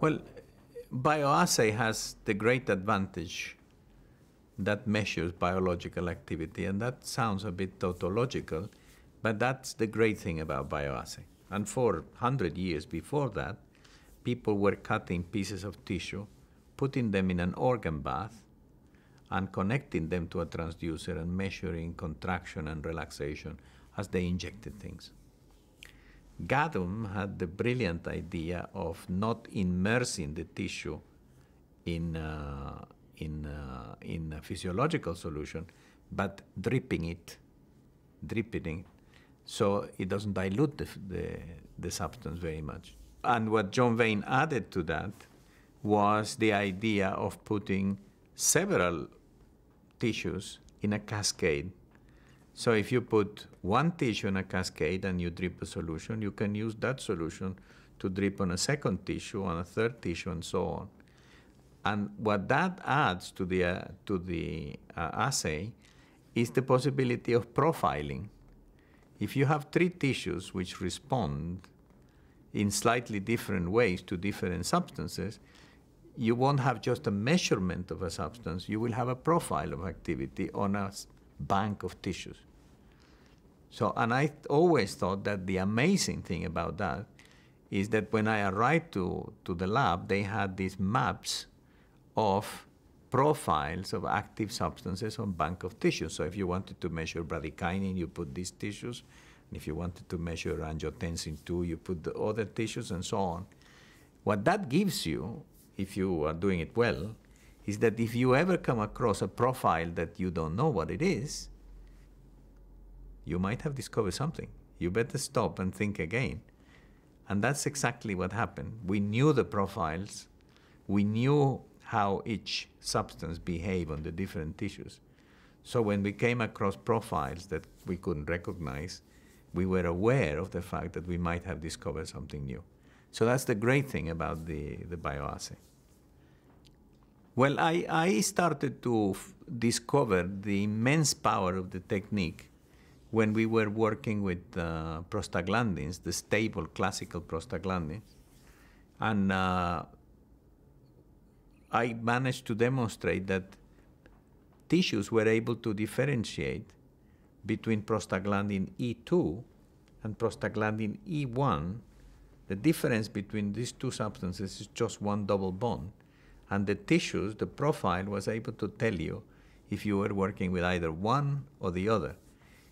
Well, bioassay has the great advantage that measures biological activity, and that sounds a bit tautological, but that's the great thing about bioassay. And for 100 years before that, people were cutting pieces of tissue, putting them in an organ bath, and connecting them to a transducer and measuring contraction and relaxation as they injected things. Gadum had the brilliant idea of not immersing the tissue in, uh, in, uh, in a physiological solution, but dripping it, dripping it, so it doesn't dilute the, the, the substance very much. And what John Vane added to that was the idea of putting several tissues in a cascade so if you put one tissue in a cascade and you drip a solution, you can use that solution to drip on a second tissue, on a third tissue, and so on. And what that adds to the, uh, to the uh, assay is the possibility of profiling. If you have three tissues which respond in slightly different ways to different substances, you won't have just a measurement of a substance, you will have a profile of activity on a bank of tissues. So, and I always thought that the amazing thing about that is that when I arrived to, to the lab, they had these maps of profiles of active substances on bank of tissues. So if you wanted to measure bradykinin, you put these tissues. And if you wanted to measure angiotensin 2, you put the other tissues and so on. What that gives you, if you are doing it well, is that if you ever come across a profile that you don't know what it is, you might have discovered something. You better stop and think again. And that's exactly what happened. We knew the profiles, we knew how each substance behaved on the different tissues. So when we came across profiles that we couldn't recognize, we were aware of the fact that we might have discovered something new. So that's the great thing about the, the bioassay. Well, I, I started to discover the immense power of the technique when we were working with uh, prostaglandins, the stable classical prostaglandins, and uh, I managed to demonstrate that tissues were able to differentiate between prostaglandin E2 and prostaglandin E1. The difference between these two substances is just one double bond. And the tissues, the profile was able to tell you if you were working with either one or the other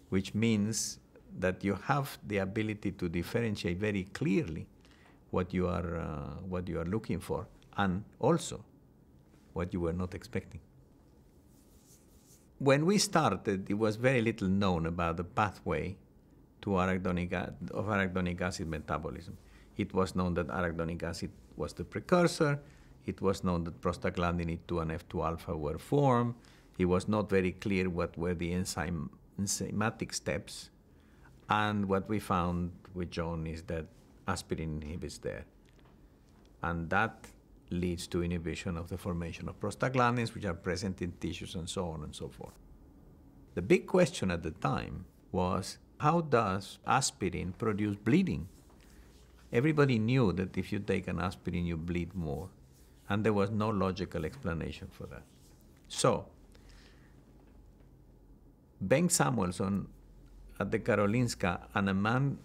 which means that you have the ability to differentiate very clearly what you are uh, what you are looking for and also what you were not expecting. When we started, it was very little known about the pathway to arachidonic, of arachidonic acid metabolism. It was known that arachidonic acid was the precursor. It was known that prostaglandin E2 and F2 alpha were formed. It was not very clear what were the enzyme enzymatic steps. And what we found with John is that aspirin inhibits that. And that leads to inhibition of the formation of prostaglandins, which are present in tissues and so on and so forth. The big question at the time was how does aspirin produce bleeding? Everybody knew that if you take an aspirin, you bleed more. And there was no logical explanation for that. So, Ben Samuelson at the Karolinska and a man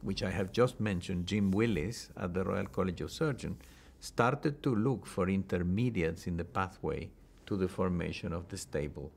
which I have just mentioned, Jim Willis at the Royal College of Surgeons, started to look for intermediates in the pathway to the formation of the stable